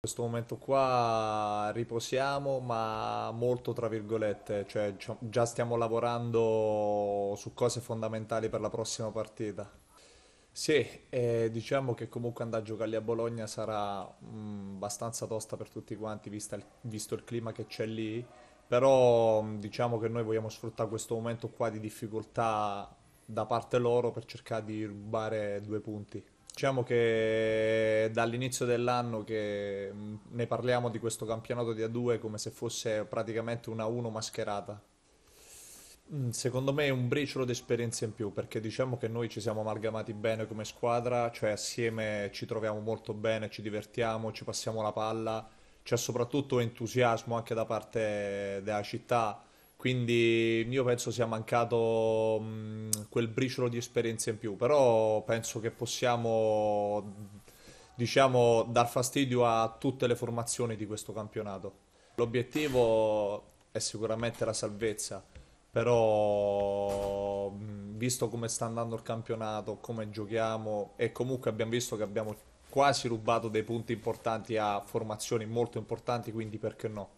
In questo momento qua riposiamo, ma molto tra virgolette, cioè già stiamo lavorando su cose fondamentali per la prossima partita. Sì, eh, diciamo che comunque andare a giocare a Bologna sarà mh, mm, abbastanza tosta per tutti quanti, il, visto il clima che c'è lì, però mm, diciamo che noi vogliamo sfruttare questo momento qua di difficoltà da parte loro per cercare di rubare due punti. Diciamo che dall'inizio dell'anno che mm, ne parliamo di questo campionato di A2 come se fosse praticamente una 1 mascherata. Mm, secondo me è un briciolo di esperienza in più perché diciamo che noi ci siamo amalgamati bene come squadra, cioè assieme ci troviamo molto bene, ci divertiamo, ci passiamo la palla, c'è soprattutto entusiasmo anche da parte della città quindi io penso sia mancato quel briciolo di esperienza in più, però penso che possiamo diciamo dar fastidio a tutte le formazioni di questo campionato. L'obiettivo è sicuramente la salvezza, però visto come sta andando il campionato, come giochiamo e comunque abbiamo visto che abbiamo quasi rubato dei punti importanti a formazioni molto importanti, quindi perché no?